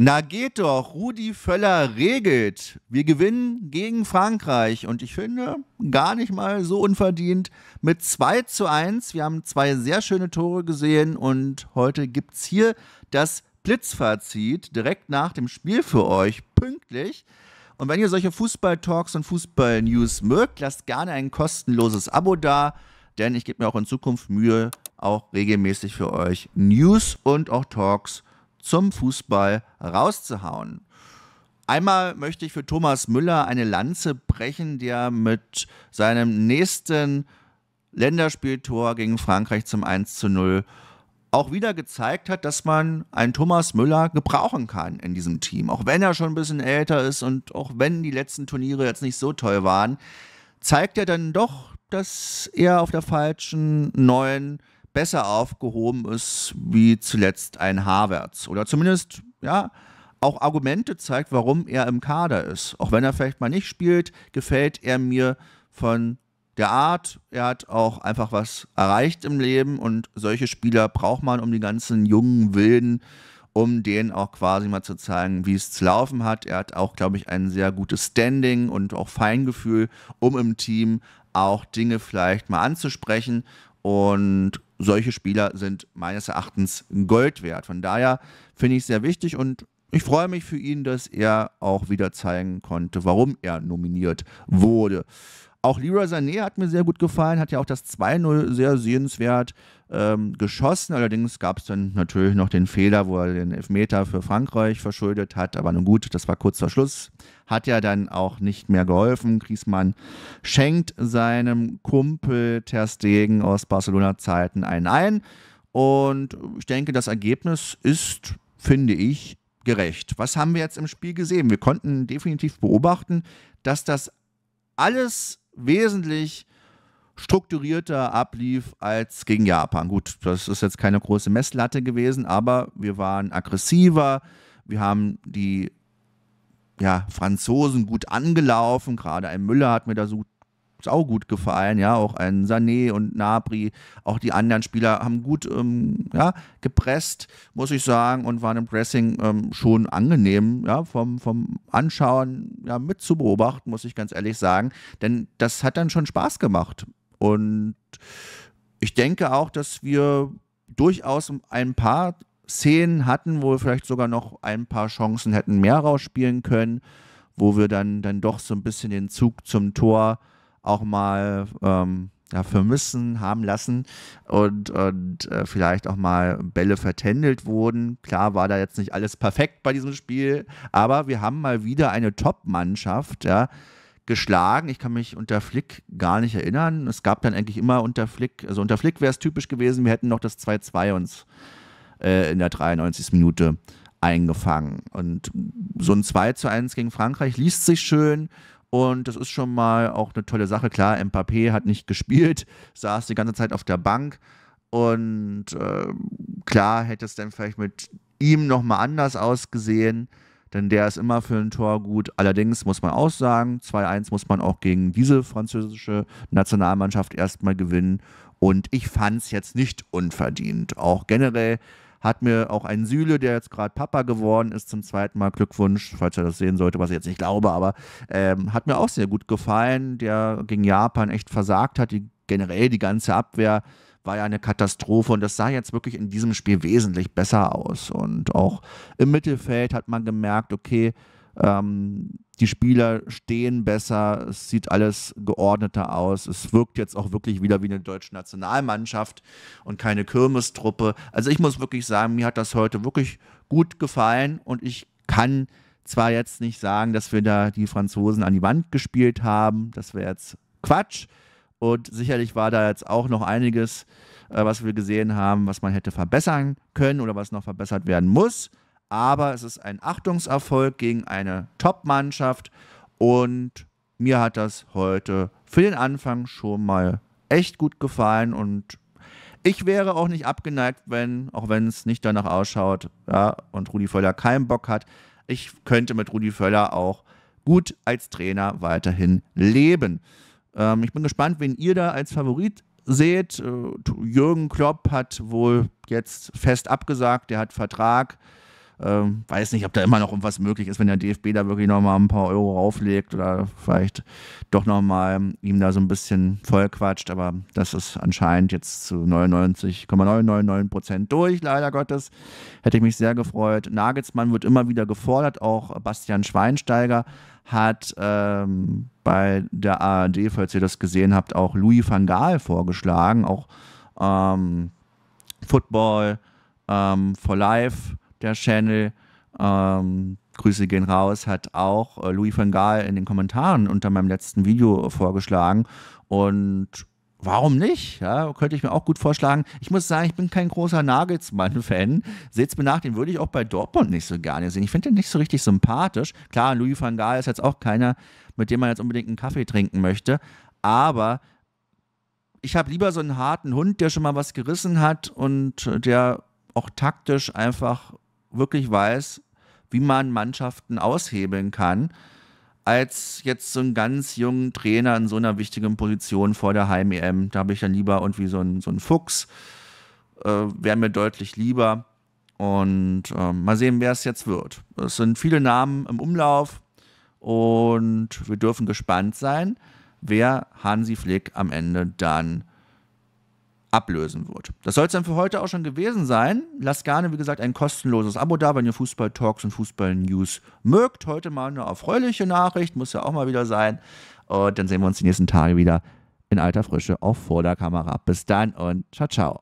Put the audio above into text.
Na geht doch, Rudi Völler regelt. Wir gewinnen gegen Frankreich und ich finde, gar nicht mal so unverdient mit 2 zu 1. Wir haben zwei sehr schöne Tore gesehen und heute gibt es hier das Blitzfazit direkt nach dem Spiel für euch, pünktlich. Und wenn ihr solche Fußball-Talks und Fußball-News mögt, lasst gerne ein kostenloses Abo da, denn ich gebe mir auch in Zukunft Mühe, auch regelmäßig für euch News und auch Talks zu zum Fußball rauszuhauen. Einmal möchte ich für Thomas Müller eine Lanze brechen, der mit seinem nächsten Länderspieltor gegen Frankreich zum 1 zu 0 auch wieder gezeigt hat, dass man einen Thomas Müller gebrauchen kann in diesem Team. Auch wenn er schon ein bisschen älter ist und auch wenn die letzten Turniere jetzt nicht so toll waren, zeigt er dann doch, dass er auf der falschen neuen besser aufgehoben ist wie zuletzt ein Havertz. Oder zumindest, ja, auch Argumente zeigt, warum er im Kader ist. Auch wenn er vielleicht mal nicht spielt, gefällt er mir von der Art. Er hat auch einfach was erreicht im Leben und solche Spieler braucht man, um die ganzen jungen Wilden, um denen auch quasi mal zu zeigen, wie es zu laufen hat. Er hat auch, glaube ich, ein sehr gutes Standing und auch Feingefühl, um im Team auch Dinge vielleicht mal anzusprechen und solche Spieler sind meines Erachtens Gold wert. Von daher finde ich es sehr wichtig und ich freue mich für ihn, dass er auch wieder zeigen konnte, warum er nominiert wurde. Auch Leroy Sané hat mir sehr gut gefallen, hat ja auch das 2-0 sehr sehenswert ähm, geschossen. Allerdings gab es dann natürlich noch den Fehler, wo er den Elfmeter für Frankreich verschuldet hat. Aber nun gut, das war kurz vor Schluss. Hat ja dann auch nicht mehr geholfen. Griesmann schenkt seinem Kumpel Ter Stegen aus Barcelona-Zeiten einen ein. Und ich denke, das Ergebnis ist, finde ich, gerecht. Was haben wir jetzt im Spiel gesehen? Wir konnten definitiv beobachten, dass das alles wesentlich strukturierter ablief als gegen Japan. Gut, das ist jetzt keine große Messlatte gewesen, aber wir waren aggressiver, wir haben die ja, Franzosen gut angelaufen, gerade ein Müller hat mir da so, auch gut gefallen, ja, auch ein Sané und Nabri, auch die anderen Spieler haben gut ähm, ja, gepresst, muss ich sagen, und waren im Pressing ähm, schon angenehm, ja, vom, vom Anschauen ja, mit zu beobachten, muss ich ganz ehrlich sagen, denn das hat dann schon Spaß gemacht und ich denke auch, dass wir durchaus ein paar Szenen hatten, wo wir vielleicht sogar noch ein paar Chancen hätten mehr rausspielen können, wo wir dann, dann doch so ein bisschen den Zug zum Tor auch mal ähm, ja, vermissen haben lassen und, und äh, vielleicht auch mal Bälle vertändelt wurden. Klar war da jetzt nicht alles perfekt bei diesem Spiel, aber wir haben mal wieder eine Top-Mannschaft ja, geschlagen. Ich kann mich unter Flick gar nicht erinnern. Es gab dann eigentlich immer unter Flick, also unter Flick wäre es typisch gewesen, wir hätten noch das 2-2 uns äh, in der 93. Minute eingefangen. Und so ein 2 zu 1 gegen Frankreich liest sich schön und das ist schon mal auch eine tolle Sache. Klar, Mbappé hat nicht gespielt, saß die ganze Zeit auf der Bank. Und äh, klar hätte es dann vielleicht mit ihm nochmal anders ausgesehen, denn der ist immer für ein Tor gut. Allerdings muss man auch sagen, 2-1 muss man auch gegen diese französische Nationalmannschaft erstmal gewinnen. Und ich fand es jetzt nicht unverdient. Auch generell hat mir auch ein Süle, der jetzt gerade Papa geworden ist, zum zweiten Mal Glückwunsch, falls er das sehen sollte, was ich jetzt nicht glaube, aber ähm, hat mir auch sehr gut gefallen, der gegen Japan echt versagt hat. Die, generell die ganze Abwehr war ja eine Katastrophe und das sah jetzt wirklich in diesem Spiel wesentlich besser aus. Und auch im Mittelfeld hat man gemerkt, okay, ähm, die Spieler stehen besser, es sieht alles geordneter aus. Es wirkt jetzt auch wirklich wieder wie eine deutsche Nationalmannschaft und keine Kirmestruppe. Also ich muss wirklich sagen, mir hat das heute wirklich gut gefallen und ich kann zwar jetzt nicht sagen, dass wir da die Franzosen an die Wand gespielt haben, das wäre jetzt Quatsch. Und sicherlich war da jetzt auch noch einiges, äh, was wir gesehen haben, was man hätte verbessern können oder was noch verbessert werden muss aber es ist ein Achtungserfolg gegen eine Top-Mannschaft und mir hat das heute für den Anfang schon mal echt gut gefallen und ich wäre auch nicht abgeneigt, wenn, auch wenn es nicht danach ausschaut ja, und Rudi Völler keinen Bock hat, ich könnte mit Rudi Völler auch gut als Trainer weiterhin leben. Ähm, ich bin gespannt, wen ihr da als Favorit seht. Äh, Jürgen Klopp hat wohl jetzt fest abgesagt, der hat Vertrag. Ähm, weiß nicht, ob da immer noch irgendwas möglich ist, wenn der DFB da wirklich nochmal ein paar Euro rauflegt oder vielleicht doch nochmal ihm da so ein bisschen vollquatscht. Aber das ist anscheinend jetzt zu 99,999 Prozent durch, leider Gottes. Hätte ich mich sehr gefreut. Nagelsmann wird immer wieder gefordert, auch Bastian Schweinsteiger hat ähm, bei der ARD, falls ihr das gesehen habt, auch Louis van Gaal vorgeschlagen, auch ähm, Football ähm, for Life der Channel, ähm, Grüße gehen raus, hat auch äh, Louis van Gaal in den Kommentaren unter meinem letzten Video vorgeschlagen. Und warum nicht? Ja, könnte ich mir auch gut vorschlagen. Ich muss sagen, ich bin kein großer Nagelsmann-Fan. Seht's mir nach, den würde ich auch bei Dortmund nicht so gerne sehen. Ich finde den nicht so richtig sympathisch. Klar, Louis van Gaal ist jetzt auch keiner, mit dem man jetzt unbedingt einen Kaffee trinken möchte. Aber ich habe lieber so einen harten Hund, der schon mal was gerissen hat und äh, der auch taktisch einfach wirklich weiß, wie man Mannschaften aushebeln kann, als jetzt so einen ganz jungen Trainer in so einer wichtigen Position vor der Heim-EM. Da habe ich dann lieber irgendwie so einen, so einen Fuchs. Äh, Wäre mir deutlich lieber. Und äh, mal sehen, wer es jetzt wird. Es sind viele Namen im Umlauf und wir dürfen gespannt sein, wer Hansi Flick am Ende dann ablösen wird. Das soll es dann für heute auch schon gewesen sein. Lasst gerne, wie gesagt, ein kostenloses Abo da, wenn ihr Fußball-Talks und Fußball-News mögt. Heute mal eine erfreuliche Nachricht, muss ja auch mal wieder sein. Und dann sehen wir uns die nächsten Tage wieder in alter Frische auf vor der Kamera. Bis dann und ciao, ciao.